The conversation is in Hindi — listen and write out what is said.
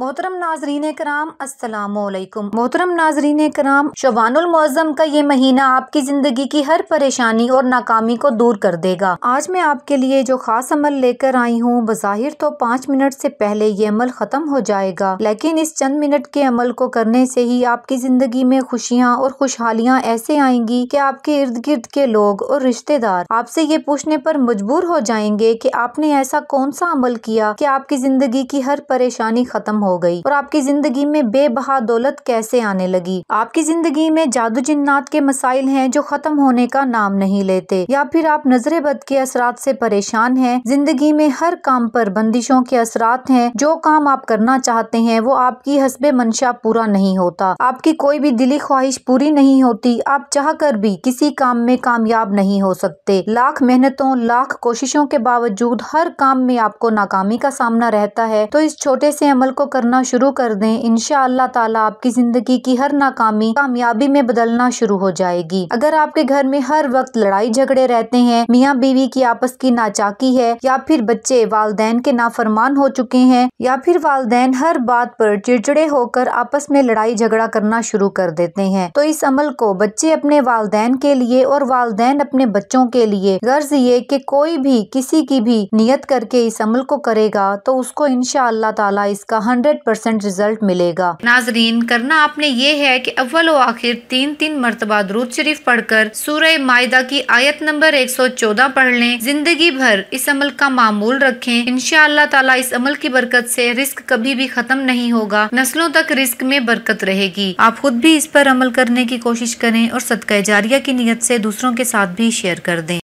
मोहतरम नाजरीन कराम असलकुम मोहतरम नाजरीन कराम शवानमौज़म का ये महीना आपकी ज़िंदगी की हर परेशानी और नाकामी को दूर कर देगा आज मैं आपके लिए जो खास अमल लेकर आई हूँ बज़ाहिर तो पाँच मिनट से पहले ये अमल ख़त्म हो जाएगा लेकिन इस चंद मिनट के अमल को करने से ही आपकी ज़िंदगी में खुशियाँ और खुशहालियाँ ऐसे आएंगी कि आपके इर्द गिर्द के लोग और रिश्तेदार आपसे ये पूछने पर मजबूर हो जाएंगे कि आपने ऐसा कौन सा अमल किया कि आपकी ज़िंदगी की हर परेशानी ख़त्म हो हो गई और आपकी जिंदगी में बेबहा दौलत कैसे आने लगी आपकी जिंदगी में जादू जिन्नात के मसाइल हैं जो खत्म होने का नाम नहीं लेते या फिर आप नजरे बद के असरात से परेशान हैं जिंदगी में हर काम पर बंदिशों के असरात हैं जो काम आप करना चाहते हैं वो आपकी हसब मंशा पूरा नहीं होता आपकी कोई भी दिली ख्वाहिश पूरी नहीं होती आप चाह कर भी किसी काम में कामयाब नहीं हो सकते लाख मेहनतों लाख कोशिशों के बावजूद हर काम में आपको नाकामी का सामना रहता है तो इस छोटे से अमल को कर करना शुरू कर दें इन ताला आपकी ज़िंदगी की हर नाकामी कामयाबी में बदलना शुरू हो जाएगी अगर आपके घर में हर वक्त लड़ाई झगड़े रहते हैं मियाँ बीवी की आपस की नाचाकी है या फिर बच्चे वालदेन के नाफरमान हो चुके हैं या फिर वालदेन हर बात पर चिड़चिड़े होकर आपस में लड़ाई झगड़ा करना शुरू कर देते हैं तो इस अमल को बच्चे अपने वालदेन के लिए और वालदेन अपने बच्चों के लिए गर्ज ये कि कोई भी किसी की भी नियत करके इस अमल को करेगा तो उसको इन ताला इसका हंड्रेड परसेंट रिजल्ट मिलेगा नाजरीन करना आपने ये है की अव्वल व आखिर तीन तीन मरतबा दरूद शरीफ पढ़कर सूर्य मायदा की आयत नंबर एक सौ चौदह पढ़ लें जिंदगी भर इस अमल का मामूल रखे इनशा तला इस अमल की बरकत ऐसी रिस्क कभी भी खत्म नहीं होगा नस्लों तक रिस्क में बरकत रहेगी आप खुद भी इस पर अमल करने की कोशिश करें और सदका जारिया की नीयत से दूसरों के साथ भी शेयर कर दें